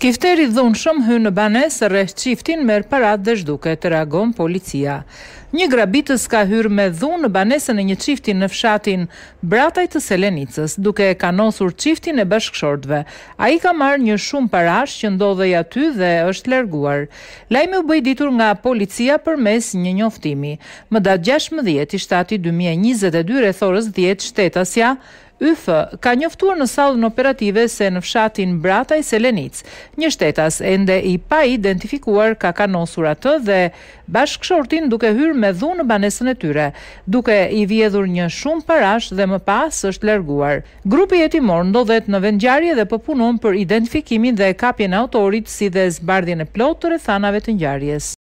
Skifteri dhunë shumë hynë në banesë, rreth qiftin merë parat dhe shduke të reagon policia. Një grabitës ka hyrë me dhunë në banesën e një qiftin në fshatin Brataj të Selenicës, duke e nosur qiftin e bashkëshortve. A i ka marrë një shumë parash që ndodhej aty dhe është lerguar. Lajme u bëjditur nga policia për mes një njoftimi. Më datë 16.7.2022, rethorës 10 shtetasja, UF ka njoftuar në sallën operative se në fshatin Brataj Selenic, një shtetas ende i pa identifikuar ka kanosur atë dhe bashkëshortin duke hyrë me dhunë në banesën e tyre, duke i vjedhur një shumë parash dhe më pas është larguar. Grupi i hetimor ndodhet në vendngjarje dhe po punon për identifikimin dhe kapjen e autorit si dhe zbardhjen e plotë të rrethanave të ngjarjes.